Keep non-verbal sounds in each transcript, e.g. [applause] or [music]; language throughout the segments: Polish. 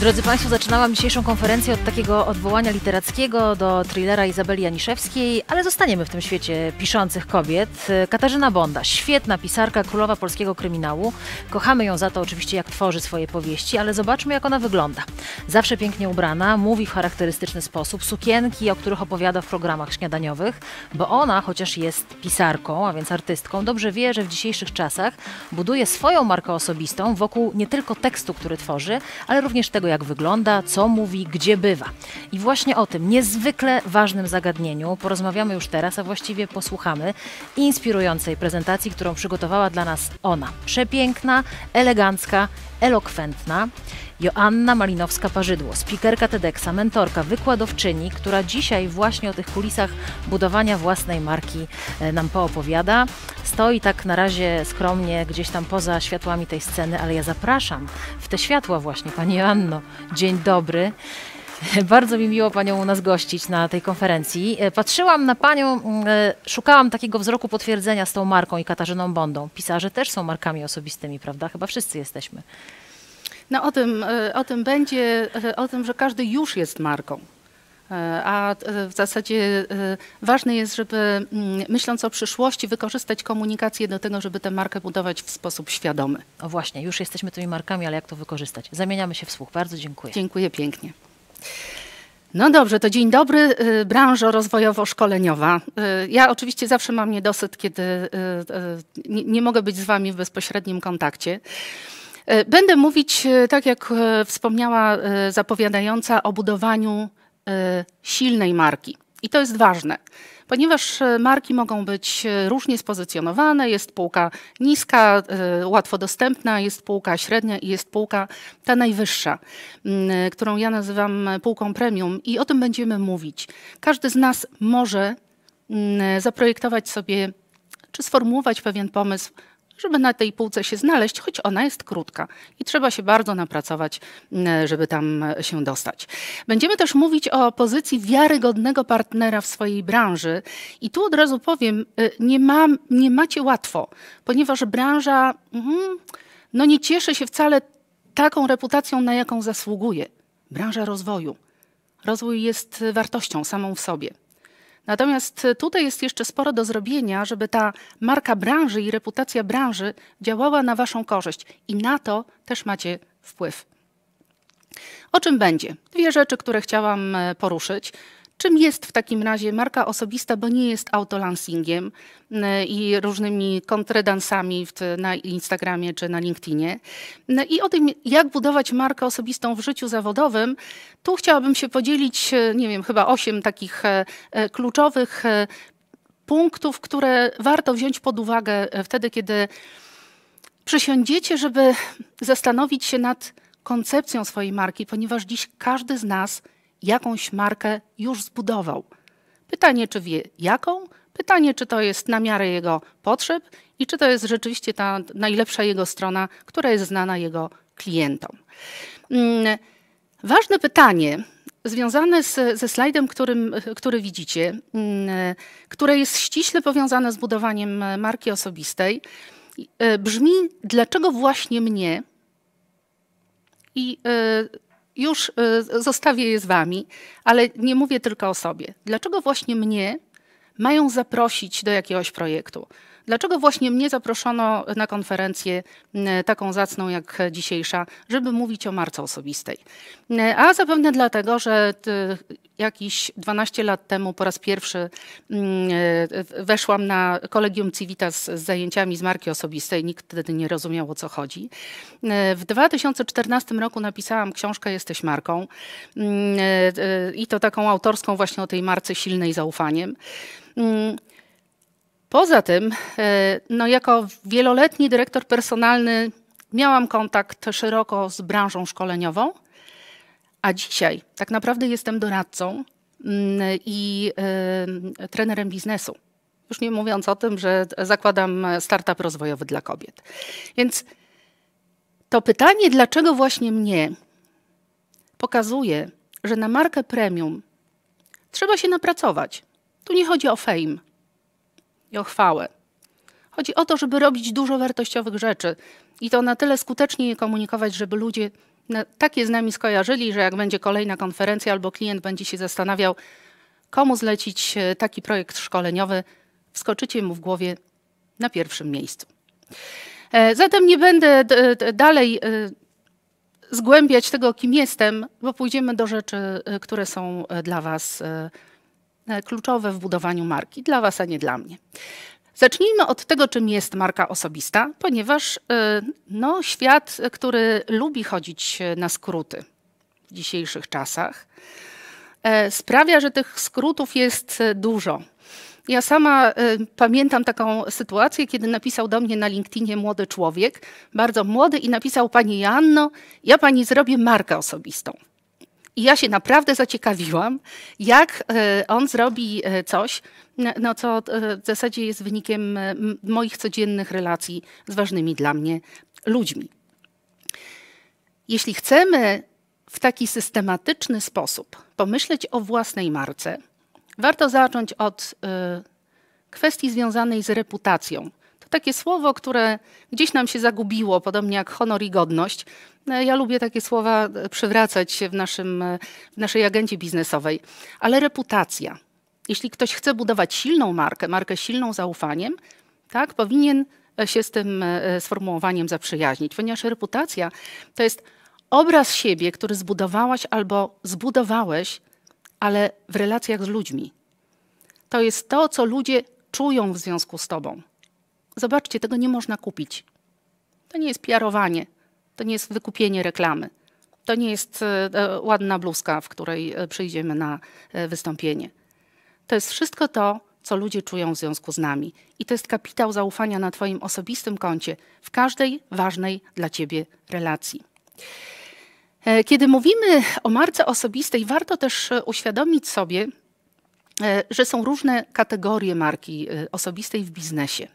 Drodzy Państwo, zaczynałam dzisiejszą konferencję od takiego odwołania literackiego do thrillera Izabeli Janiszewskiej, ale zostaniemy w tym świecie piszących kobiet. Katarzyna Bonda, świetna pisarka, królowa polskiego kryminału. Kochamy ją za to oczywiście, jak tworzy swoje powieści, ale zobaczmy, jak ona wygląda. Zawsze pięknie ubrana, mówi w charakterystyczny sposób, sukienki, o których opowiada w programach śniadaniowych, bo ona, chociaż jest pisarką, a więc artystką, dobrze wie, że w dzisiejszych czasach buduje swoją markę osobistą wokół nie tylko tekstu, który tworzy, ale również tego, jak jak wygląda, co mówi, gdzie bywa. I właśnie o tym niezwykle ważnym zagadnieniu porozmawiamy już teraz, a właściwie posłuchamy inspirującej prezentacji, którą przygotowała dla nas ona. Przepiękna, elegancka elokwentna, Joanna Malinowska-Parzydło, spikerka TEDxa, mentorka, wykładowczyni, która dzisiaj właśnie o tych kulisach budowania własnej marki e, nam poopowiada. Stoi tak na razie skromnie gdzieś tam poza światłami tej sceny, ale ja zapraszam w te światła właśnie, Pani Joanno. Dzień dobry. [laughs] Bardzo mi miło Panią u nas gościć na tej konferencji. E, patrzyłam na Panią, mm, e, szukałam takiego wzroku potwierdzenia z tą marką i Katarzyną Bondą. Pisarze też są markami osobistymi, prawda? Chyba wszyscy jesteśmy. No o tym, e, o tym będzie, o tym, że każdy już jest marką. A w zasadzie ważne jest, żeby mm, myśląc o przyszłości, wykorzystać komunikację do tego, żeby tę markę budować w sposób świadomy. O właśnie, już jesteśmy tymi markami, ale jak to wykorzystać? Zamieniamy się w słuch. Bardzo dziękuję. Dziękuję pięknie. No dobrze, to dzień dobry, y, branża rozwojowo-szkoleniowa. Y, ja oczywiście zawsze mam niedosyt, kiedy y, nie mogę być z Wami w bezpośrednim kontakcie. Będę mówić, tak jak wspomniała zapowiadająca, o budowaniu silnej marki. I to jest ważne ponieważ e, marki mogą być e, różnie spozycjonowane. Jest półka niska, e, łatwo dostępna, jest półka średnia i jest półka ta najwyższa, mm, którą ja nazywam półką premium i o tym będziemy mówić. Każdy z nas może mm, zaprojektować sobie czy sformułować pewien pomysł, żeby na tej półce się znaleźć, choć ona jest krótka i trzeba się bardzo napracować, mm, żeby tam się dostać. Będziemy też mówić o pozycji wiarygodnego partnera w swojej branży i tu od razu powiem, y, nie, mam, nie macie łatwo, ponieważ branża mhm, no nie cieszy się wcale taką reputacją, na jaką zasługuje. Branża rozwoju. Rozwój jest wartością samą w sobie. Natomiast tutaj jest jeszcze sporo do zrobienia, żeby ta marka branży i reputacja branży działała na Waszą korzyść i na to też macie wpływ. O czym będzie? Dwie rzeczy, które chciałam e, poruszyć. Czym jest w takim razie marka osobista, bo nie jest autolansingiem y, i różnymi kontredansami na Instagramie czy na LinkedInie. No I o tym, jak budować markę osobistą w życiu zawodowym, tu chciałabym się podzielić, y, nie wiem, chyba osiem takich e, e, kluczowych e, punktów, które warto wziąć pod uwagę wtedy, kiedy przysiądziecie, żeby zastanowić się nad koncepcją swojej marki, ponieważ dziś każdy z nas jakąś markę już zbudował. Pytanie, czy wie jaką, pytanie, czy to jest na miarę jego potrzeb i czy to jest rzeczywiście ta najlepsza jego strona, która jest znana jego klientom. Mm, ważne pytanie związane z, ze slajdem, którym, który widzicie, mm, które jest ściśle powiązane z budowaniem marki osobistej, e, brzmi, dlaczego właśnie mnie? I e, już y, zostawię je z wami, ale nie mówię tylko o sobie. Dlaczego właśnie mnie mają zaprosić do jakiegoś projektu? Dlaczego właśnie mnie zaproszono na konferencję taką zacną jak dzisiejsza, żeby mówić o marce osobistej? A zapewne dlatego, że jakieś 12 lat temu po raz pierwszy weszłam na kolegium Civitas z zajęciami z marki osobistej. Nikt wtedy nie rozumiał o co chodzi. W 2014 roku napisałam książkę Jesteś marką e, e, i to taką autorską właśnie o tej marce silnej zaufaniem. Poza tym, e, no jako wieloletni dyrektor personalny miałam kontakt szeroko z branżą szkoleniową, a dzisiaj tak naprawdę jestem doradcą mm, i e, trenerem biznesu. Już nie mówiąc o tym, że zakładam startup rozwojowy dla kobiet. Więc to pytanie, dlaczego właśnie mnie, pokazuje, że na markę premium trzeba się napracować. Tu nie chodzi o fame, i o chwałę. Chodzi o to, żeby robić dużo wartościowych rzeczy i to na tyle skutecznie je komunikować, żeby ludzie takie z nami skojarzyli, że jak będzie kolejna konferencja albo klient będzie się zastanawiał, komu zlecić e, taki projekt szkoleniowy, wskoczycie mu w głowie na pierwszym miejscu. E, zatem nie będę dalej e, zgłębiać tego, kim jestem, bo pójdziemy do rzeczy, które są dla Was E, kluczowe w budowaniu marki dla Was, a nie dla mnie. Zacznijmy od tego, czym jest marka osobista, ponieważ e, no, świat, który lubi chodzić na skróty w dzisiejszych czasach, e, sprawia, że tych skrótów jest dużo. Ja sama pamiętam taką sytuację, kiedy napisał do mnie na LinkedInie młody człowiek, bardzo młody, i napisał: Pani Janno, ja pani zrobię markę osobistą. I ja się naprawdę zaciekawiłam, jak e, on zrobi e, coś, no co e, w zasadzie jest wynikiem moich codziennych relacji z ważnymi dla mnie ludźmi. Jeśli chcemy w taki systematyczny sposób pomyśleć o własnej marce, warto zacząć od kwestii związanej z reputacją takie słowo, które gdzieś nam się zagubiło, podobnie jak honor i godność. No, ja lubię takie słowa e, przywracać w, naszym, e, w naszej agencie biznesowej, ale reputacja. Jeśli ktoś chce budować silną markę, markę silną zaufaniem, tak, powinien e, się z tym sformułowaniem zaprzyjaźnić, ponieważ reputacja to jest obraz siebie, który zbudowałaś albo zbudowałeś, ale w relacjach z ludźmi. To jest to, co ludzie czują w związku z tobą. Zobaczcie, tego nie można kupić. To nie jest piarowanie, to nie jest wykupienie reklamy. To nie jest e, e, ładna bluzka, w której e, przyjdziemy na wystąpienie. To jest wszystko to, co ludzie czują w związku z nami. I to jest kapitał zaufania na Twoim osobistym koncie w każdej ważnej dla Ciebie relacji. Kiedy mówimy o marce osobistej, warto też uświadomić sobie, że są różne kategorie marki osobistej w biznesie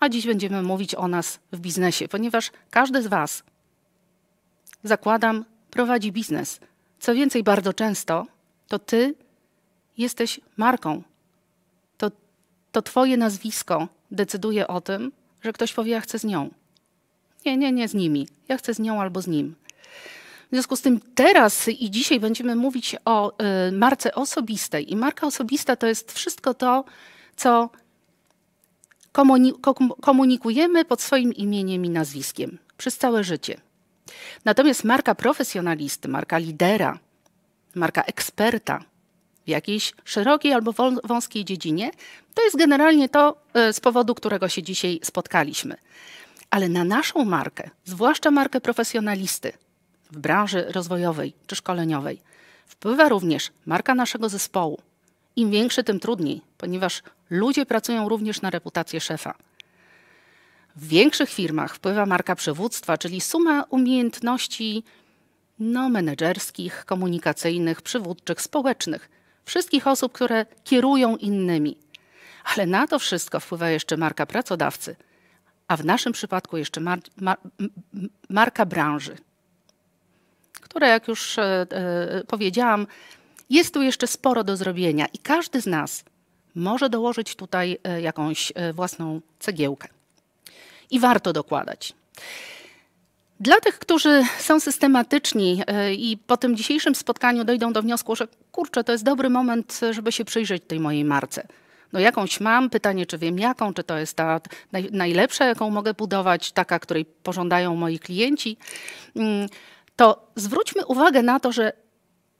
a dziś będziemy mówić o nas w biznesie, ponieważ każdy z Was, zakładam, prowadzi biznes. Co więcej, bardzo często to Ty jesteś marką. To, to Twoje nazwisko decyduje o tym, że ktoś powie: Ja chcę z nią. Nie, nie, nie z nimi. Ja chcę z nią albo z nim. W związku z tym teraz i dzisiaj będziemy mówić o y, marce osobistej. I marka osobista to jest wszystko to, co komunikujemy pod swoim imieniem i nazwiskiem przez całe życie. Natomiast marka profesjonalisty, marka lidera, marka eksperta w jakiejś szerokiej albo wąskiej dziedzinie, to jest generalnie to, e, z powodu którego się dzisiaj spotkaliśmy. Ale na naszą markę, zwłaszcza markę profesjonalisty w branży rozwojowej czy szkoleniowej, wpływa również marka naszego zespołu, im większy, tym trudniej, ponieważ ludzie pracują również na reputację szefa. W większych firmach wpływa marka przywództwa, czyli suma umiejętności no, menedżerskich, komunikacyjnych, przywódczych, społecznych, wszystkich osób, które kierują innymi. Ale na to wszystko wpływa jeszcze marka pracodawcy, a w naszym przypadku jeszcze mar mar marka branży, która, jak już e, e, powiedziałam, jest tu jeszcze sporo do zrobienia i każdy z nas może dołożyć tutaj e, jakąś e, własną cegiełkę. I warto dokładać. Dla tych, którzy są systematyczni e, i po tym dzisiejszym spotkaniu dojdą do wniosku, że kurczę, to jest dobry moment, żeby się przyjrzeć tej mojej marce. No jakąś mam, pytanie, czy wiem jaką, czy to jest ta najlepsza, jaką mogę budować, taka, której pożądają moi klienci, mm, to zwróćmy uwagę na to, że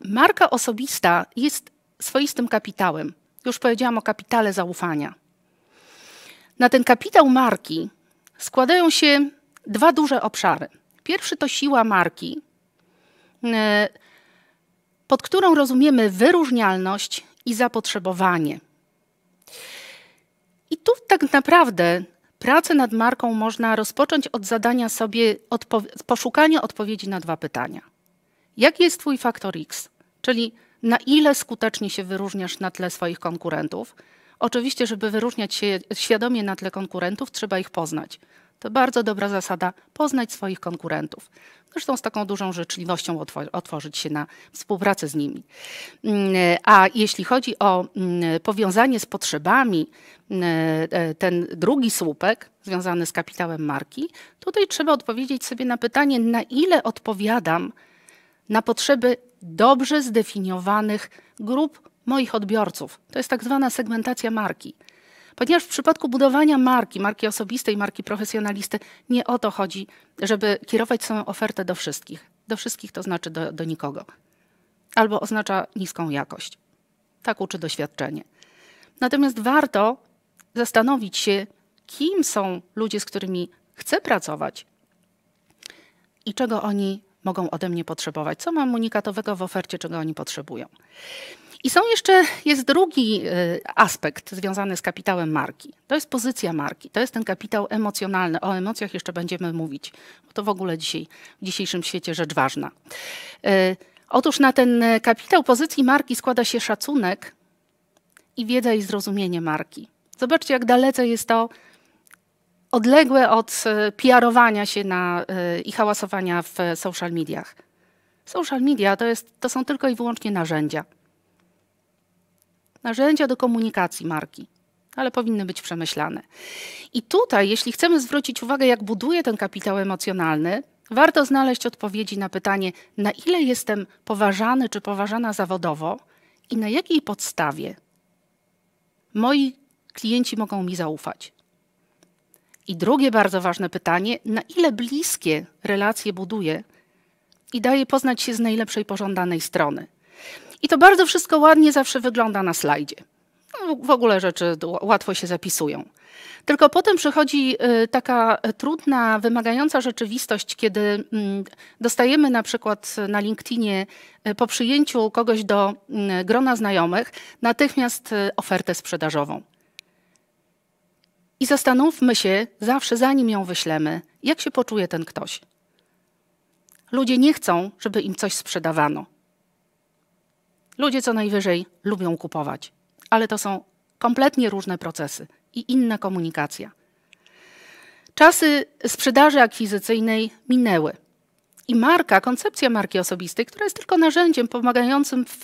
Marka osobista jest swoistym kapitałem. Już powiedziałam o kapitale zaufania. Na ten kapitał marki składają się dwa duże obszary. Pierwszy to siła marki, e, pod którą rozumiemy wyróżnialność i zapotrzebowanie. I tu tak naprawdę pracę nad marką można rozpocząć od zadania sobie odpo poszukania odpowiedzi na dwa pytania. Jaki jest Twój faktor X? Czyli na ile skutecznie się wyróżniasz na tle swoich konkurentów. Oczywiście, żeby wyróżniać się świadomie na tle konkurentów, trzeba ich poznać. To bardzo dobra zasada poznać swoich konkurentów. Zresztą z taką dużą życzliwością otworzyć się na współpracę z nimi. Mm, a jeśli chodzi o mm, powiązanie z potrzebami, mm, e, ten drugi słupek związany z kapitałem marki, tutaj trzeba odpowiedzieć sobie na pytanie, na ile odpowiadam na potrzeby dobrze zdefiniowanych grup moich odbiorców. To jest tak zwana segmentacja marki. Ponieważ w przypadku budowania marki, marki osobistej, marki profesjonalisty, nie o to chodzi, żeby kierować swoją ofertę do wszystkich. Do wszystkich to znaczy do, do nikogo. Albo oznacza niską jakość. Tak uczy doświadczenie. Natomiast warto zastanowić się, kim są ludzie, z którymi chcę pracować i czego oni mogą ode mnie potrzebować, co mam unikatowego w ofercie, czego oni potrzebują. I są jeszcze, jest drugi y, aspekt związany z kapitałem marki. To jest pozycja marki, to jest ten kapitał emocjonalny. O emocjach jeszcze będziemy mówić, bo to w ogóle dzisiaj, w dzisiejszym świecie rzecz ważna. Y, otóż na ten y, kapitał pozycji marki składa się szacunek i wiedza i zrozumienie marki. Zobaczcie, jak dalece jest to odległe od e, PR-owania się na, e, i hałasowania w social mediach. Social media to, jest, to są tylko i wyłącznie narzędzia. Narzędzia do komunikacji marki, ale powinny być przemyślane. I tutaj, jeśli chcemy zwrócić uwagę, jak buduje ten kapitał emocjonalny, warto znaleźć odpowiedzi na pytanie, na ile jestem poważany czy poważana zawodowo i na jakiej podstawie moi klienci mogą mi zaufać. I drugie bardzo ważne pytanie, na ile bliskie relacje buduje i daje poznać się z najlepszej pożądanej strony. I to bardzo wszystko ładnie zawsze wygląda na slajdzie. No, w ogóle rzeczy łatwo się zapisują. Tylko potem przychodzi y, taka trudna, wymagająca rzeczywistość, kiedy mm, dostajemy na przykład na LinkedInie y, po przyjęciu kogoś do mm, grona znajomych natychmiast y, ofertę sprzedażową. I zastanówmy się zawsze, zanim ją wyślemy, jak się poczuje ten ktoś. Ludzie nie chcą, żeby im coś sprzedawano. Ludzie co najwyżej lubią kupować, ale to są kompletnie różne procesy i inna komunikacja. Czasy sprzedaży akwizycyjnej minęły. I marka, koncepcja marki osobistej, która jest tylko narzędziem pomagającym w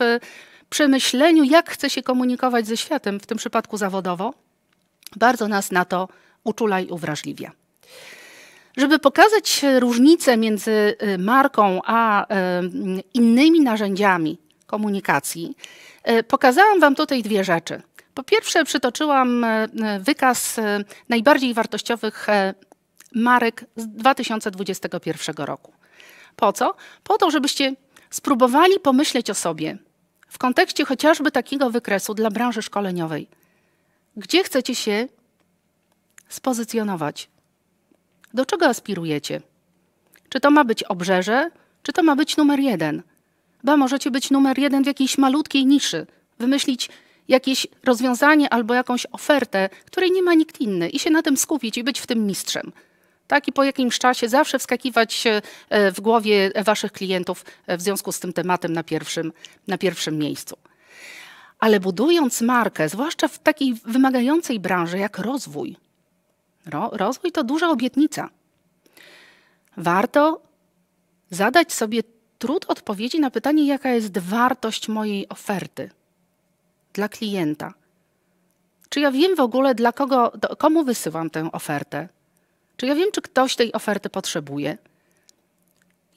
przemyśleniu, jak chce się komunikować ze światem, w tym przypadku zawodowo, bardzo nas na to uczula i uwrażliwia. Żeby pokazać różnicę między y, marką a y, innymi narzędziami komunikacji, y, pokazałam Wam tutaj dwie rzeczy. Po pierwsze, przytoczyłam wykaz najbardziej wartościowych marek z 2021 roku. Po co? Po to, żebyście spróbowali pomyśleć o sobie w kontekście chociażby takiego wykresu dla branży szkoleniowej gdzie chcecie się spozycjonować? Do czego aspirujecie? Czy to ma być obrzeże, czy to ma być numer jeden? Ba, możecie być numer jeden w jakiejś malutkiej niszy, wymyślić jakieś rozwiązanie albo jakąś ofertę, której nie ma nikt inny i się na tym skupić i być w tym mistrzem. Tak, i po jakimś czasie zawsze wskakiwać e, w głowie waszych klientów e, w związku z tym tematem na pierwszym, na pierwszym miejscu. Ale budując markę, zwłaszcza w takiej wymagającej branży jak rozwój, ro, rozwój to duża obietnica. Warto zadać sobie trud odpowiedzi na pytanie, jaka jest wartość mojej oferty dla klienta. Czy ja wiem w ogóle, dla kogo, do, komu wysyłam tę ofertę? Czy ja wiem, czy ktoś tej oferty potrzebuje?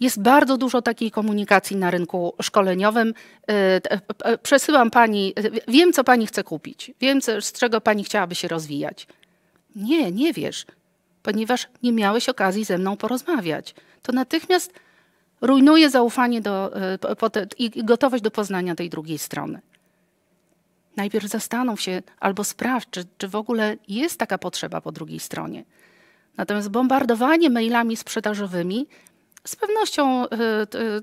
Jest bardzo dużo takiej komunikacji na rynku szkoleniowym. Y, y, y, przesyłam pani, wiem co pani chce kupić, wiem z czego pani chciałaby się rozwijać. Nie, nie wiesz, ponieważ nie miałeś okazji ze mną porozmawiać. To natychmiast rujnuje zaufanie do, i gotowość do poznania tej drugiej strony. Najpierw zastanów się albo sprawdź, czy, czy w ogóle jest taka potrzeba po drugiej stronie. Natomiast bombardowanie mailami sprzedażowymi z pewnością y,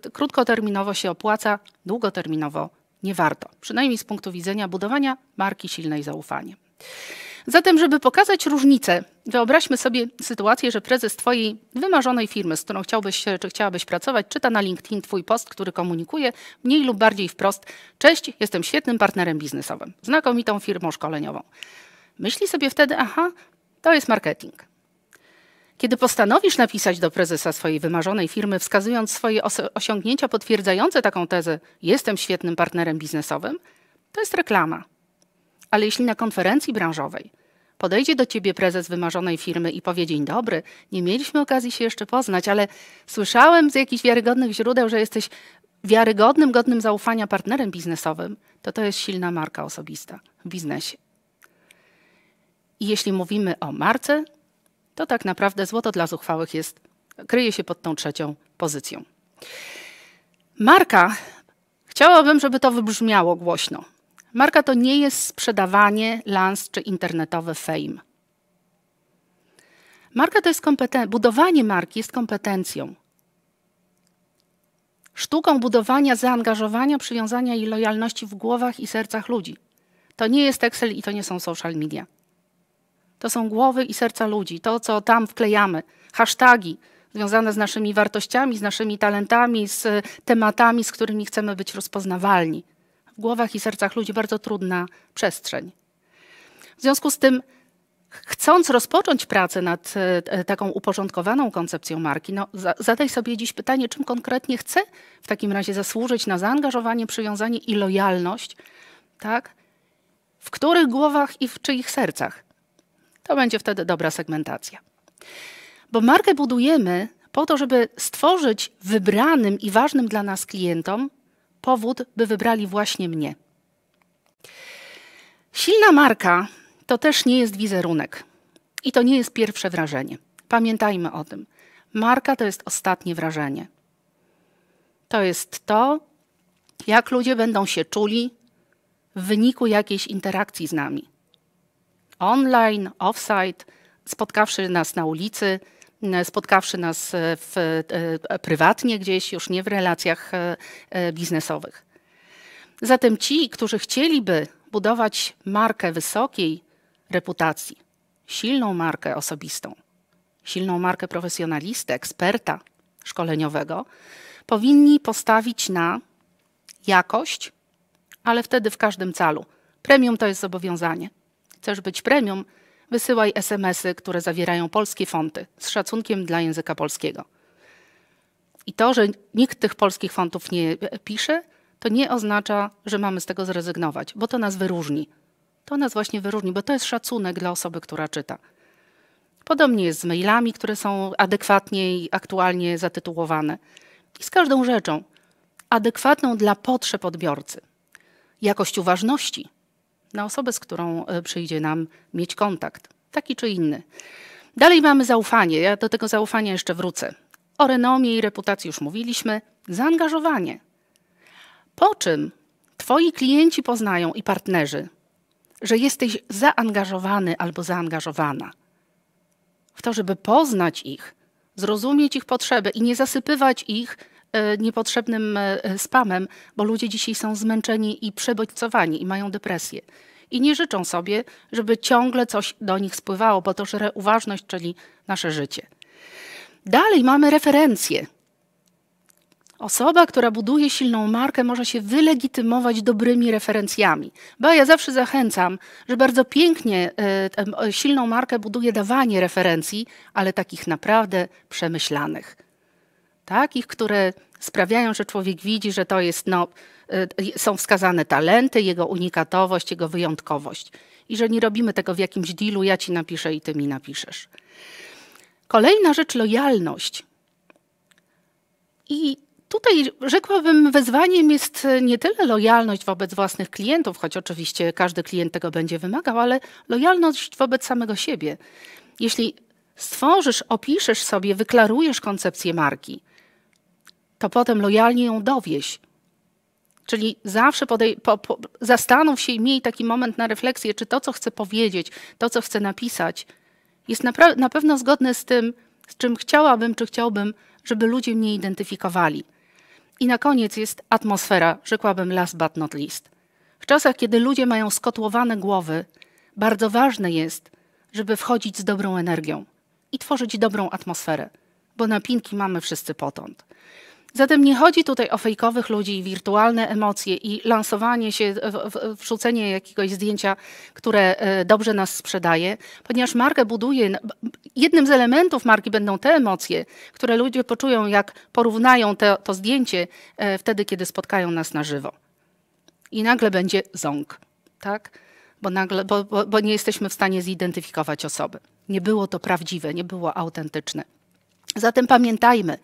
y, krótkoterminowo się opłaca, długoterminowo nie warto. Przynajmniej z punktu widzenia budowania marki silnej zaufania. Zatem, żeby pokazać różnicę, wyobraźmy sobie sytuację, że prezes Twojej wymarzonej firmy, z którą chciałbyś czy chciałabyś pracować, czyta na LinkedIn Twój post, który komunikuje mniej lub bardziej wprost: Cześć, jestem świetnym partnerem biznesowym, znakomitą firmą szkoleniową. Myśli sobie wtedy: Aha, to jest marketing. Kiedy postanowisz napisać do prezesa swojej wymarzonej firmy, wskazując swoje osiągnięcia potwierdzające taką tezę, jestem świetnym partnerem biznesowym, to jest reklama. Ale jeśli na konferencji branżowej podejdzie do ciebie prezes wymarzonej firmy i powie: Dzień dobry, nie mieliśmy okazji się jeszcze poznać, ale słyszałem z jakichś wiarygodnych źródeł, że jesteś wiarygodnym, godnym zaufania partnerem biznesowym, to to jest silna marka osobista w biznesie. I jeśli mówimy o marce, to tak naprawdę złoto dla zuchwałych jest, kryje się pod tą trzecią pozycją. Marka, chciałabym, żeby to wybrzmiało głośno. Marka to nie jest sprzedawanie, lans czy internetowy fame. Marka to jest budowanie marki jest kompetencją. Sztuką budowania zaangażowania, przywiązania i lojalności w głowach i sercach ludzi. To nie jest Excel i to nie są social media. To są głowy i serca ludzi, to co tam wklejamy, hasztagi związane z naszymi wartościami, z naszymi talentami, z tematami, z którymi chcemy być rozpoznawalni. W głowach i sercach ludzi bardzo trudna przestrzeń. W związku z tym, chcąc rozpocząć pracę nad e, e, taką uporządkowaną koncepcją marki, no, zadaj sobie dziś pytanie, czym konkretnie chcę w takim razie zasłużyć na zaangażowanie, przywiązanie i lojalność, tak? w których głowach i w czyich sercach. To będzie wtedy dobra segmentacja. Bo markę budujemy po to, żeby stworzyć wybranym i ważnym dla nas klientom powód, by wybrali właśnie mnie. Silna marka to też nie jest wizerunek i to nie jest pierwsze wrażenie. Pamiętajmy o tym. Marka to jest ostatnie wrażenie. To jest to, jak ludzie będą się czuli w wyniku jakiejś interakcji z nami online, offsite, spotkawszy nas na ulicy, spotkawszy nas e, w, e, prywatnie gdzieś, już nie w relacjach e, biznesowych. Zatem ci, którzy chcieliby budować markę wysokiej reputacji, silną markę osobistą, silną markę profesjonalisty, eksperta szkoleniowego, powinni postawić na jakość, ale wtedy w każdym calu. Premium to jest zobowiązanie chcesz być premium, wysyłaj SMS-y, które zawierają polskie fonty z szacunkiem dla języka polskiego. I to, że nikt tych polskich fontów nie pisze, to nie oznacza, że mamy z tego zrezygnować, bo to nas wyróżni. To nas właśnie wyróżni, bo to jest szacunek dla osoby, która czyta. Podobnie jest z mailami, które są adekwatnie i aktualnie zatytułowane. I z każdą rzeczą adekwatną dla potrzeb odbiorcy. Jakość uważności na osobę, z którą e, przyjdzie nam mieć kontakt, taki czy inny. Dalej mamy zaufanie, ja do tego zaufania jeszcze wrócę. O renomie i reputacji już mówiliśmy, zaangażowanie. Po czym Twoi klienci poznają i partnerzy, że jesteś zaangażowany albo zaangażowana w to, żeby poznać ich, zrozumieć ich potrzeby i nie zasypywać ich E, niepotrzebnym e, e, spamem, bo ludzie dzisiaj są zmęczeni i przebodźcowani i mają depresję. I nie życzą sobie, żeby ciągle coś do nich spływało, bo to że uważność, czyli nasze życie. Dalej mamy referencje. Osoba, która buduje silną markę, może się wylegitymować dobrymi referencjami. Bo ja zawsze zachęcam, że bardzo pięknie silną markę buduje dawanie referencji, ale takich naprawdę przemyślanych takich, które sprawiają, że człowiek widzi, że to jest, no, y, y, są wskazane talenty, jego unikatowość, jego wyjątkowość. I że nie robimy tego w jakimś dealu, ja ci napiszę i ty mi napiszesz. Kolejna rzecz, lojalność. I tutaj rzekłabym, wezwaniem jest y, nie tyle lojalność wobec własnych klientów, choć oczywiście każdy klient tego będzie wymagał, ale lojalność wobec samego siebie. Jeśli stworzysz, opiszesz sobie, wyklarujesz koncepcję marki, to potem lojalnie ją dowieź. Czyli zawsze podej- po, po, zastanów się i miej taki moment na refleksję, czy to, co chcę powiedzieć, to, co chcę napisać, jest na, pra- na pewno zgodne z tym, z czym chciałabym, czy chciałbym, żeby ludzie mnie identyfikowali. I na koniec jest atmosfera, rzekłabym last but not least. W czasach, kiedy ludzie mają skotłowane głowy, bardzo ważne jest, żeby wchodzić z dobrą energią i tworzyć dobrą atmosferę, bo napinki mamy wszyscy potąd. Zatem nie chodzi tutaj o fejkowych ludzi, wirtualne emocje i lansowanie się, wrzucenie jakiegoś zdjęcia, które e, dobrze nas sprzedaje, ponieważ markę buduje. Jednym z elementów marki będą te emocje, które ludzie poczują, jak porównają to zdjęcie e, wtedy, kiedy spotkają nas na żywo. I nagle będzie ząg, tak? Bo, nagle, bo, bo, bo nie jesteśmy w stanie zidentyfikować osoby. Nie było to prawdziwe, nie było autentyczne. Zatem pamiętajmy,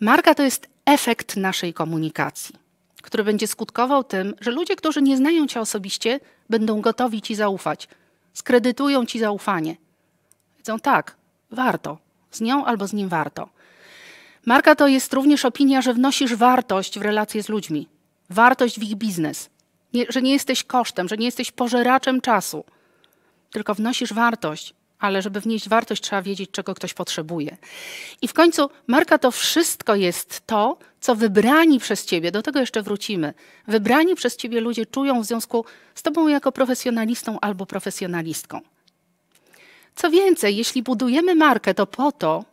Marka to jest efekt naszej komunikacji, który będzie skutkował tym, że ludzie, którzy nie znają cię osobiście, będą gotowi ci zaufać, skredytują ci zaufanie. Wiedzą tak, warto, z nią albo z nim warto. Marka to jest również opinia, że wnosisz wartość w relacje z ludźmi, wartość w ich biznes, nie, że nie jesteś kosztem, że nie jesteś pożeraczem czasu, tylko wnosisz wartość, ale żeby wnieść wartość, trzeba wiedzieć, czego ktoś potrzebuje. I w końcu marka to wszystko jest to, co wybrani przez ciebie, do tego jeszcze wrócimy, wybrani przez ciebie ludzie czują w związku z tobą jako profesjonalistą albo profesjonalistką. Co więcej, jeśli budujemy markę, to po to,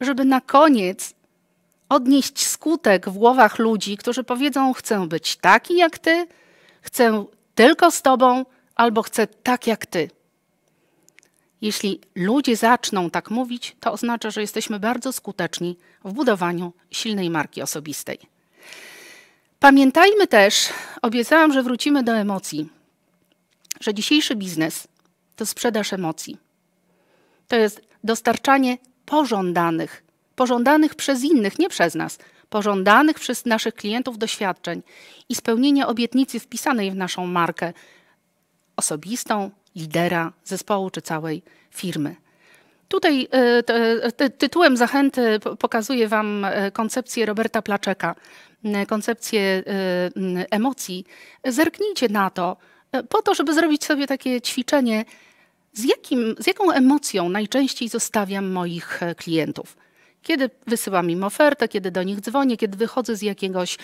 żeby na koniec odnieść skutek w głowach ludzi, którzy powiedzą: Chcę być taki jak ty, chcę tylko z tobą, albo chcę tak jak ty. Jeśli ludzie zaczną tak mówić, to oznacza, że jesteśmy bardzo skuteczni w budowaniu silnej marki osobistej. Pamiętajmy też, obiecałam, że wrócimy do emocji, że dzisiejszy biznes to sprzedaż emocji. To jest dostarczanie pożądanych, pożądanych przez innych, nie przez nas, pożądanych przez naszych klientów doświadczeń i spełnienie obietnicy wpisanej w naszą markę osobistą, lidera zespołu czy całej firmy. Tutaj e, tytułem zachęty pokazuję Wam e, koncepcję Roberta Placzeka, e, koncepcję emocji. Zerknijcie na to, po to, żeby zrobić sobie takie ćwiczenie, z, jakim, z jaką emocją najczęściej zostawiam moich klientów. Kiedy wysyłam im ofertę, kiedy do nich dzwonię, kiedy wychodzę z jakiegoś,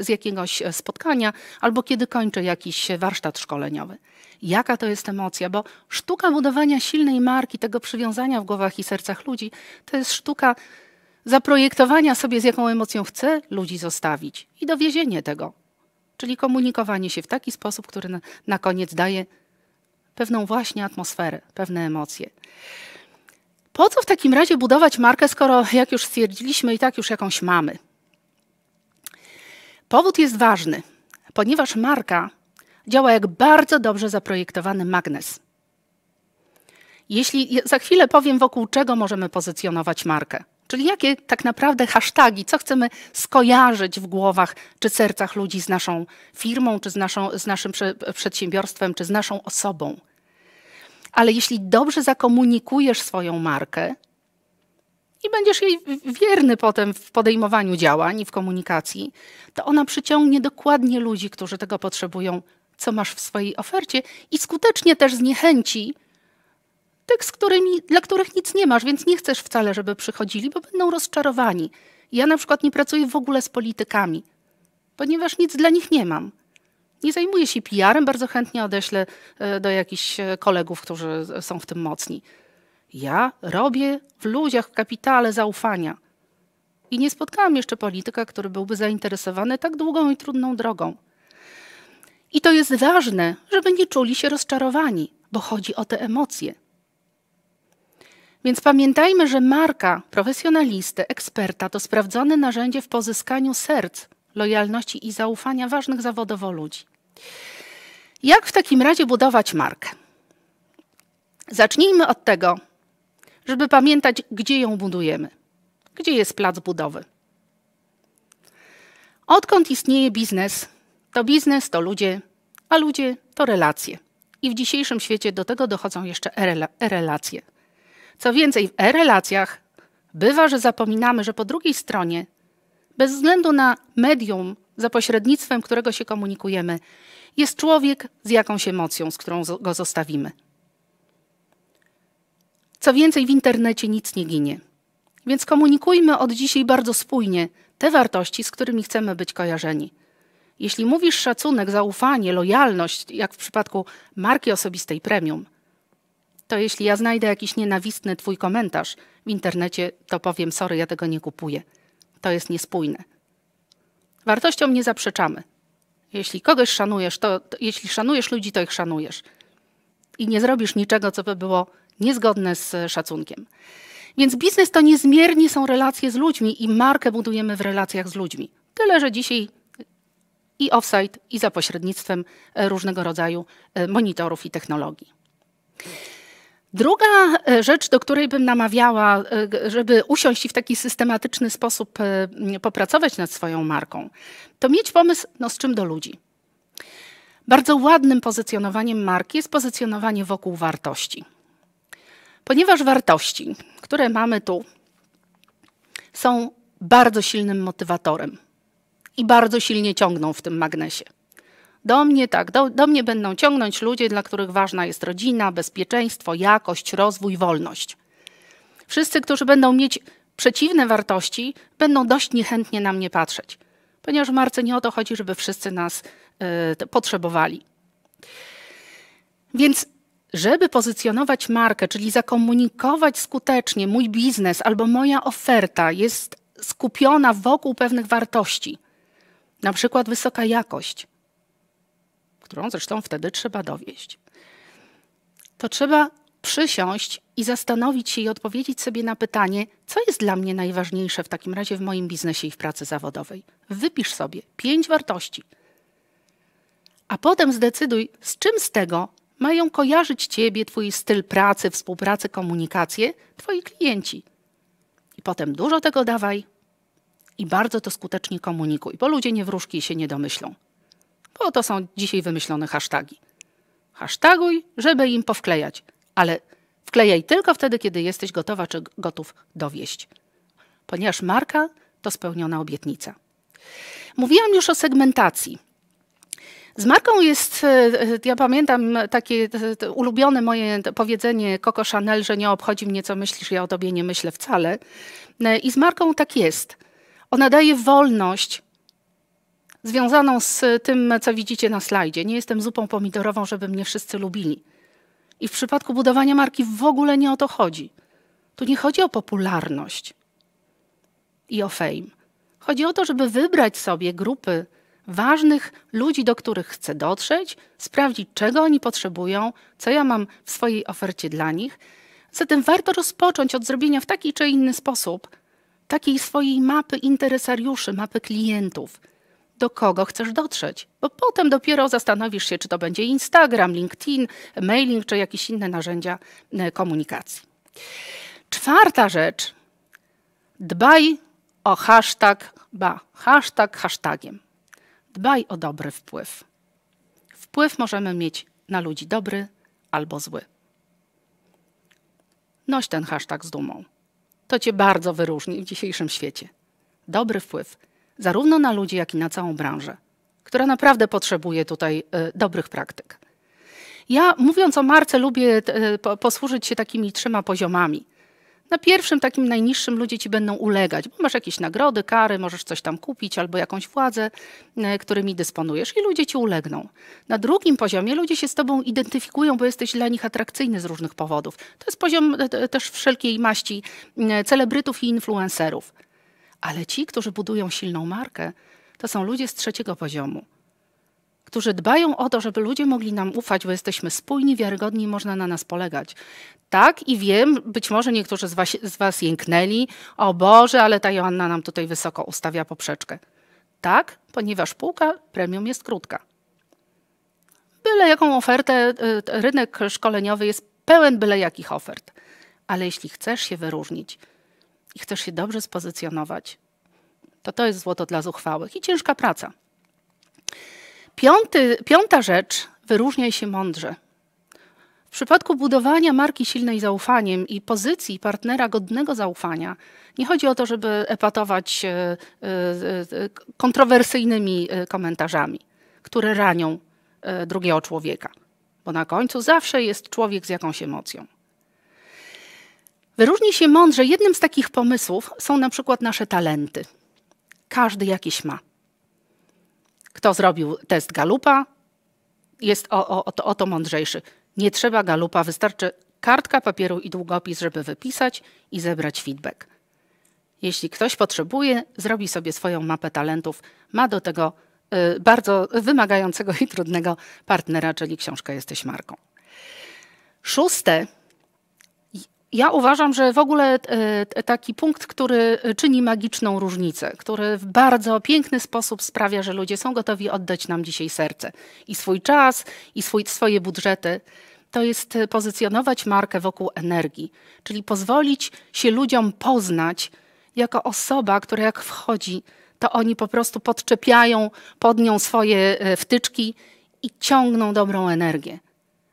z jakiegoś spotkania albo kiedy kończę jakiś warsztat szkoleniowy jaka to jest emocja, bo sztuka budowania silnej marki, tego przywiązania w głowach i sercach ludzi, to jest sztuka zaprojektowania sobie, z jaką emocją chcę ludzi zostawić i dowiezienie tego. Czyli komunikowanie się w taki sposób, który na, na koniec daje pewną właśnie atmosferę, pewne emocje. Po co w takim razie budować markę, skoro, jak już stwierdziliśmy, i tak już jakąś mamy? Powód jest ważny, ponieważ marka działa jak bardzo dobrze zaprojektowany magnes. Jeśli za chwilę powiem, wokół czego możemy pozycjonować markę, czyli jakie tak naprawdę hasztagi, co chcemy skojarzyć w głowach czy sercach ludzi z naszą firmą, czy z, naszą, z naszym przedsiębiorstwem, czy z naszą osobą. Ale jeśli dobrze zakomunikujesz swoją markę, i będziesz jej wierny potem w podejmowaniu działań i w komunikacji, to ona przyciągnie dokładnie ludzi, którzy tego potrzebują co masz w swojej ofercie i skutecznie też zniechęci tych, z którymi, dla których nic nie masz, więc nie chcesz wcale, żeby przychodzili, bo będą rozczarowani. Ja na przykład nie pracuję w ogóle z politykami, ponieważ nic dla nich nie mam. Nie zajmuję się PR-em, bardzo chętnie odeślę e, do jakichś e, kolegów, którzy są w tym mocni. Ja robię w ludziach kapitale zaufania. I nie spotkałam jeszcze polityka, który byłby zainteresowany tak długą i trudną drogą. I to jest ważne, żeby nie czuli się rozczarowani, bo chodzi o te emocje. Więc pamiętajmy, że marka profesjonalistę, eksperta to sprawdzone narzędzie w pozyskaniu serc, lojalności i zaufania ważnych zawodowo ludzi. Jak w takim razie budować markę? Zacznijmy od tego, żeby pamiętać, gdzie ją budujemy. Gdzie jest plac budowy? Odkąd istnieje biznes, to biznes, to ludzie, a ludzie to relacje. I w dzisiejszym świecie do tego dochodzą jeszcze e-relacje. Co więcej, w e-relacjach bywa, że zapominamy, że po drugiej stronie, bez względu na medium, za pośrednictwem którego się komunikujemy, jest człowiek z jakąś emocją, z którą go zostawimy. Co więcej, w internecie nic nie ginie. Więc komunikujmy od dzisiaj bardzo spójnie te wartości, z którymi chcemy być kojarzeni. Jeśli mówisz szacunek, zaufanie, lojalność, jak w przypadku marki osobistej premium, to jeśli ja znajdę jakiś nienawistny twój komentarz w internecie, to powiem sorry, ja tego nie kupuję. To jest niespójne. Wartościom nie zaprzeczamy. Jeśli kogoś szanujesz, to, to jeśli szanujesz ludzi, to ich szanujesz. I nie zrobisz niczego, co by było niezgodne z szacunkiem. Więc biznes to niezmiernie są relacje z ludźmi i markę budujemy w relacjach z ludźmi. Tyle, że dzisiaj i offsite, i za pośrednictwem e, różnego rodzaju e, monitorów i technologii. Druga e, rzecz, do której bym namawiała, żeby usiąść i w taki systematyczny sposób popracować nad swoją marką, to mieć pomysł, no z czym do ludzi. Bardzo ładnym pozycjonowaniem marki jest pozycjonowanie wokół wartości. Ponieważ wartości, które mamy tu, są bardzo silnym motywatorem i bardzo silnie ciągną w tym magnesie. Do mnie tak, do, do mnie będą ciągnąć ludzie, dla których ważna jest rodzina, bezpieczeństwo, jakość, rozwój, wolność. Wszyscy, którzy będą mieć przeciwne wartości, będą dość niechętnie na mnie patrzeć, ponieważ w marce nie o to chodzi, żeby wszyscy nas y, potrzebowali. Więc żeby pozycjonować markę, czyli zakomunikować skutecznie mój biznes albo moja oferta jest skupiona wokół pewnych wartości, na przykład wysoka jakość, którą zresztą wtedy trzeba dowieść. To trzeba przysiąść i zastanowić się i odpowiedzieć sobie na pytanie, co jest dla mnie najważniejsze w takim razie w moim biznesie i w pracy zawodowej. Wypisz sobie pięć wartości, a potem zdecyduj, z czym z tego mają kojarzyć Ciebie, Twój styl pracy, współpracy, komunikację, Twoi klienci. I potem dużo tego dawaj, i bardzo to skutecznie komunikuj, bo ludzie nie wróżki się nie domyślą. Bo to są dzisiaj wymyślone hasztagi. Hasztaguj, żeby im powklejać, ale wklejaj tylko wtedy, kiedy jesteś gotowa czy gotów dowieść. Ponieważ marka to spełniona obietnica. Mówiłam już o segmentacji. Z marką jest, e, e, ja pamiętam takie e, ulubione moje powiedzenie Coco Chanel, że nie obchodzi mnie co myślisz, ja o tobie nie myślę wcale. I z marką tak jest. Ona daje wolność związaną z tym, co widzicie na slajdzie. Nie jestem zupą pomidorową, żeby mnie wszyscy lubili. I w przypadku budowania marki w ogóle nie o to chodzi. Tu nie chodzi o popularność i o fame. Chodzi o to, żeby wybrać sobie grupy ważnych ludzi, do których chcę dotrzeć, sprawdzić, czego oni potrzebują, co ja mam w swojej ofercie dla nich. Zatem warto rozpocząć od zrobienia w taki czy inny sposób takiej swojej mapy interesariuszy, mapy klientów. Do kogo chcesz dotrzeć? Bo potem dopiero zastanowisz się, czy to będzie Instagram, LinkedIn, mailing, czy jakieś inne narzędzia e, komunikacji. Czwarta rzecz. Dbaj o hashtag, ba, hashtag hashtagiem. Dbaj o dobry wpływ. Wpływ możemy mieć na ludzi dobry albo zły. Noś ten hashtag z dumą to cię bardzo wyróżni w dzisiejszym świecie. Dobry wpływ zarówno na ludzi, jak i na całą branżę, która naprawdę potrzebuje tutaj y, dobrych praktyk. Ja mówiąc o marce lubię y, posłużyć się takimi trzema poziomami. Na pierwszym takim najniższym ludzie ci będą ulegać, bo masz jakieś nagrody, kary, możesz coś tam kupić albo jakąś władzę, e, którymi dysponujesz i ludzie ci ulegną. Na drugim poziomie ludzie się z tobą identyfikują, bo jesteś dla nich atrakcyjny z różnych powodów. To jest poziom e, e, też wszelkiej maści celebrytów i influencerów. Ale ci, którzy budują silną markę, to są ludzie z trzeciego poziomu którzy dbają o to, żeby ludzie mogli nam ufać, bo jesteśmy spójni, wiarygodni i można na nas polegać. Tak, i wiem, być może niektórzy z was, z was jęknęli, o Boże, ale ta Joanna nam tutaj wysoko ustawia poprzeczkę. Tak, ponieważ półka premium jest krótka. Byle jaką ofertę, e, rynek szkoleniowy jest pełen byle jakich ofert. Ale jeśli chcesz się wyróżnić i chcesz się dobrze spozycjonować, to to jest złoto dla zuchwałych i ciężka praca. Piąty, piąta rzecz, wyróżniaj się mądrze. W przypadku budowania marki silnej zaufaniem i pozycji partnera godnego zaufania, nie chodzi o to, żeby epatować e, e, kontrowersyjnymi e, komentarzami, które ranią drugiego człowieka, bo na końcu zawsze jest człowiek z jakąś emocją. Wyróżni się mądrze. Jednym z takich pomysłów są na przykład nasze talenty. Każdy jakiś ma. Kto zrobił test Galupa, jest o, o, o, to, o to mądrzejszy. Nie trzeba Galupa, wystarczy kartka papieru i długopis, żeby wypisać i zebrać feedback. Jeśli ktoś potrzebuje, zrobi sobie swoją mapę talentów, ma do tego y, bardzo wymagającego i trudnego partnera, czyli książka Jesteś Marką. Szóste, ja uważam, że w ogóle e, taki punkt, który e, czyni magiczną różnicę, który w bardzo piękny sposób sprawia, że ludzie są gotowi oddać nam dzisiaj serce i swój czas, i swój, swoje budżety, to jest e, pozycjonować markę wokół energii, czyli pozwolić się ludziom poznać jako osoba, która jak wchodzi, to oni po prostu podczepiają pod nią swoje wtyczki i ciągną dobrą energię.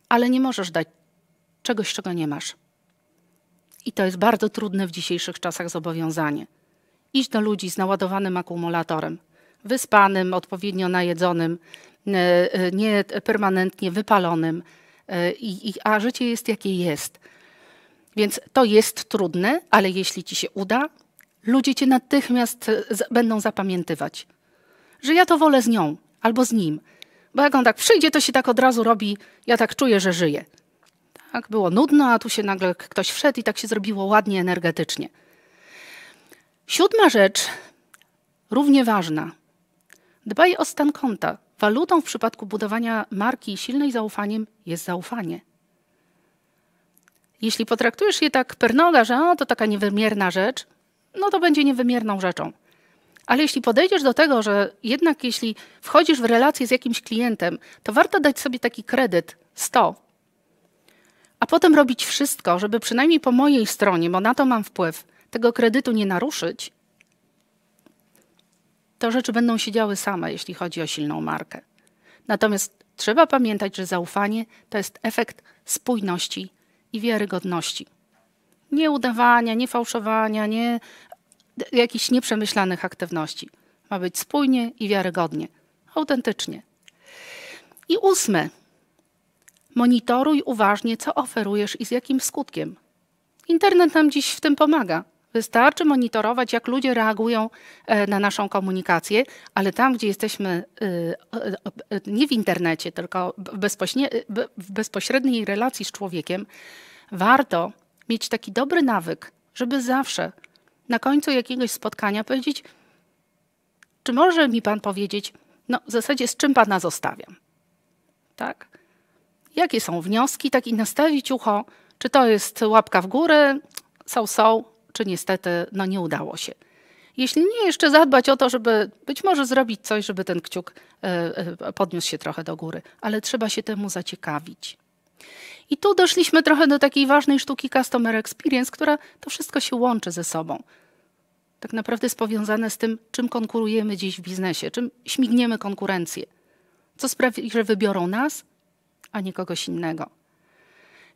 Ale nie możesz dać czegoś, czego nie masz. I to jest bardzo trudne w dzisiejszych czasach zobowiązanie. Iść do ludzi z naładowanym akumulatorem, wyspanym, odpowiednio najedzonym, e, e, nie permanentnie wypalonym, e, a życie jest jakie jest. Więc to jest trudne, ale jeśli ci się uda, ludzie cię natychmiast będą zapamiętywać. Że ja to wolę z nią albo z nim. Bo jak on tak przyjdzie, to się tak od razu robi, ja tak czuję, że żyję. Tak? Było nudno, a tu się nagle ktoś wszedł i tak się zrobiło ładnie, energetycznie. Siódma rzecz, równie ważna. Dbaj o stan konta. Walutą w przypadku budowania marki silnej zaufaniem jest zaufanie. Jeśli potraktujesz je tak per noga, że o, to taka niewymierna rzecz, no to będzie niewymierną rzeczą. Ale jeśli podejdziesz do tego, że jednak jeśli wchodzisz w relację z jakimś klientem, to warto dać sobie taki kredyt 100, a potem robić wszystko, żeby przynajmniej po mojej stronie, bo na to mam wpływ, tego kredytu nie naruszyć, to rzeczy będą się działy same, jeśli chodzi o silną markę. Natomiast trzeba pamiętać, że zaufanie to jest efekt spójności i wiarygodności. Nie udawania, nie fałszowania, nie jakichś nieprzemyślanych aktywności. Ma być spójnie i wiarygodnie, autentycznie. I ósme, Monitoruj uważnie, co oferujesz i z jakim skutkiem. Internet nam dziś w tym pomaga. Wystarczy monitorować, jak ludzie reagują e, na naszą komunikację, ale tam, gdzie jesteśmy e, e, nie w internecie, tylko w bezpośredniej relacji z człowiekiem, warto mieć taki dobry nawyk, żeby zawsze na końcu jakiegoś spotkania powiedzieć: Czy może mi pan powiedzieć, no w zasadzie z czym pana zostawiam? Tak? jakie są wnioski, tak i nastawić ucho, czy to jest łapka w górę, są, są, czy niestety no nie udało się. Jeśli nie, jeszcze zadbać o to, żeby być może zrobić coś, żeby ten kciuk e, e, podniósł się trochę do góry, ale trzeba się temu zaciekawić. I tu doszliśmy trochę do takiej ważnej sztuki Customer Experience, która to wszystko się łączy ze sobą. Tak naprawdę jest powiązane z tym, czym konkurujemy dziś w biznesie, czym śmigniemy konkurencję. Co sprawi, że wybiorą nas, a nie kogoś innego.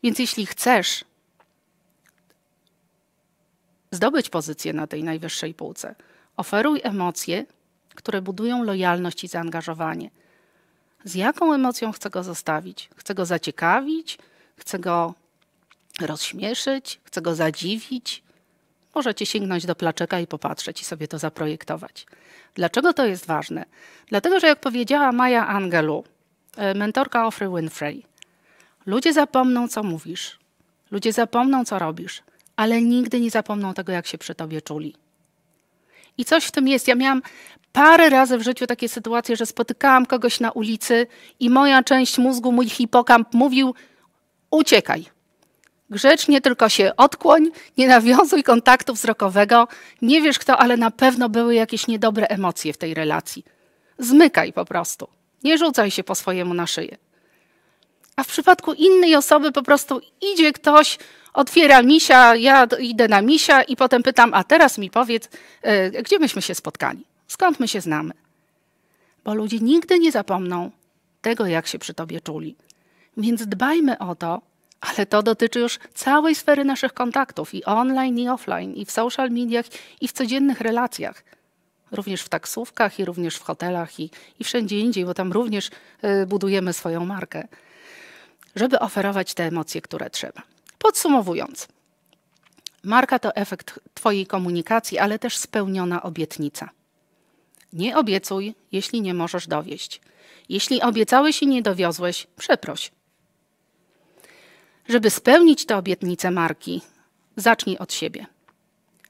Więc jeśli chcesz zdobyć pozycję na tej najwyższej półce, oferuj emocje, które budują lojalność i zaangażowanie. Z jaką emocją chcę go zostawić? Chcę go zaciekawić, chcę go rozśmieszyć, chcę go zadziwić. Możecie sięgnąć do placzeka i popatrzeć i sobie to zaprojektować. Dlaczego to jest ważne? Dlatego, że jak powiedziała Maja Angelu, E, mentorka Ofry Winfrey. Ludzie zapomną, co mówisz. Ludzie zapomną, co robisz, ale nigdy nie zapomną tego, jak się przy tobie czuli. I coś w tym jest. Ja miałam parę razy w życiu takie sytuacje, że spotykałam kogoś na ulicy i moja część mózgu, mój hipokamp mówił: uciekaj. Grzecznie tylko się odkłoń, nie nawiązuj kontaktu wzrokowego, nie wiesz kto, ale na pewno były jakieś niedobre emocje w tej relacji. Zmykaj po prostu. Nie rzucaj się po swojemu na szyję. A w przypadku innej osoby po prostu idzie ktoś, otwiera misia, ja idę na misia i potem pytam, a teraz mi powiedz, e, gdzie myśmy się spotkali? Skąd my się znamy? Bo ludzie nigdy nie zapomną tego, jak się przy tobie czuli. Więc dbajmy o to, ale to dotyczy już całej sfery naszych kontaktów i online, i offline, i w social mediach, i w codziennych relacjach. Również w taksówkach i również w hotelach i, i wszędzie indziej, bo tam również e, budujemy swoją markę, żeby oferować te emocje, które trzeba. Podsumowując, marka to efekt Twojej komunikacji, ale też spełniona obietnica. Nie obiecuj, jeśli nie możesz dowieść. Jeśli obiecałeś i nie dowiozłeś, przeproś. Żeby spełnić tę obietnicę marki, zacznij od siebie.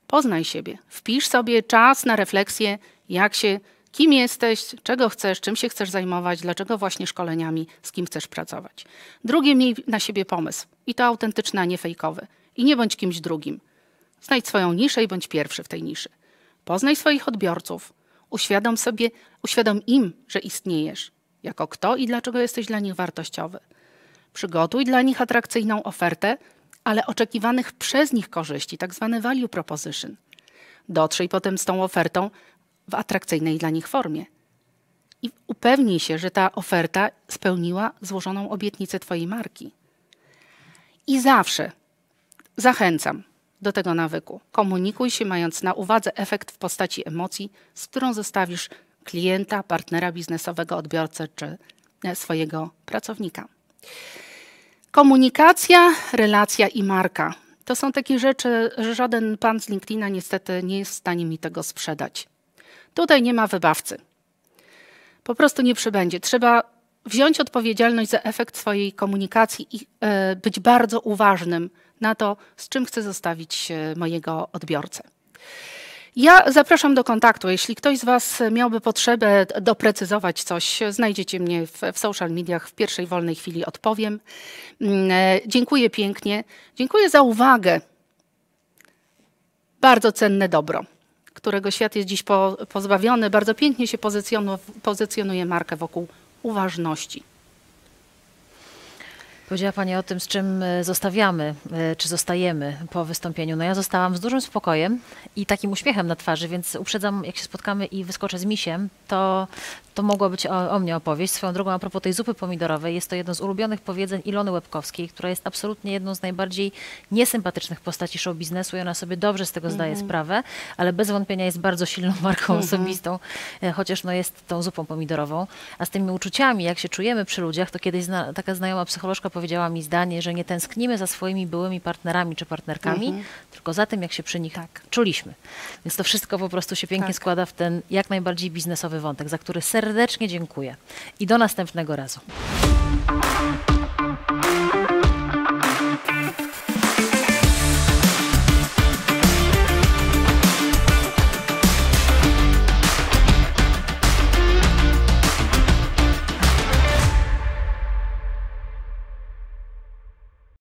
Poznaj siebie. Wpisz sobie czas na refleksję, jak się, kim jesteś, czego chcesz, czym się chcesz zajmować, dlaczego właśnie szkoleniami, z kim chcesz pracować. Drugie, miej na siebie pomysł. I to autentyczny, a nie fejkowe. I nie bądź kimś drugim. Znajdź swoją niszę i bądź pierwszy w tej niszy. Poznaj swoich odbiorców. Uświadom sobie, uświadom im, że istniejesz. Jako kto i dlaczego jesteś dla nich wartościowy. Przygotuj dla nich atrakcyjną ofertę, ale oczekiwanych przez nich korzyści, tak zwany value proposition. Dotrzyj potem z tą ofertą w atrakcyjnej dla nich formie. I upewnij się, że ta oferta spełniła złożoną obietnicę Twojej marki. I zawsze zachęcam do tego nawyku. Komunikuj się, mając na uwadze efekt w postaci emocji, z którą zostawisz klienta, partnera biznesowego, odbiorcę czy e, swojego pracownika. Komunikacja, relacja i marka. To są takie rzeczy, że żaden pan z LinkedIna niestety nie jest w stanie mi tego sprzedać. Tutaj nie ma wybawcy. Po prostu nie przybędzie. Trzeba wziąć odpowiedzialność za efekt swojej komunikacji i e, być bardzo uważnym na to, z czym chcę zostawić mojego odbiorcę. Ja zapraszam do kontaktu. Jeśli ktoś z Was miałby potrzebę doprecyzować coś, znajdziecie mnie w, w social mediach. W pierwszej wolnej chwili odpowiem. Mm, e, dziękuję pięknie. Dziękuję za uwagę. Bardzo cenne dobro którego świat jest dziś pozbawiony, bardzo pięknie się pozycjonuje markę wokół uważności. Powiedziała Pani o tym, z czym e, zostawiamy, e, czy zostajemy po wystąpieniu. No ja zostałam z dużym spokojem i takim uśmiechem na twarzy, więc uprzedzam, jak się spotkamy i wyskoczę z misiem, to to mogła być o, o, mnie opowieść. Swoją drogą, a propos tej zupy pomidorowej, jest to jedno z ulubionych powiedzeń Ilony Łebkowskiej, która jest absolutnie jedną z najbardziej niesympatycznych postaci show biznesu i ona sobie dobrze z tego zdaje mm -hmm. sprawę, ale bez wątpienia jest bardzo silną [laughs] marką mm -hmm. osobistą, e, chociaż no jest tą zupą pomidorową. A z tymi uczuciami, jak się czujemy przy ludziach, to kiedyś zna taka znajoma psycholożka powiedziała mi zdanie, że nie tęsknimy za swoimi byłymi partnerami czy partnerkami, mm -hmm. tylko za tym, jak się przy nich tak. czuliśmy. Więc to wszystko po prostu się pięknie tak. składa w ten jak najbardziej biznesowy wątek, za który ser serdecznie dziękuję i do następnego razu.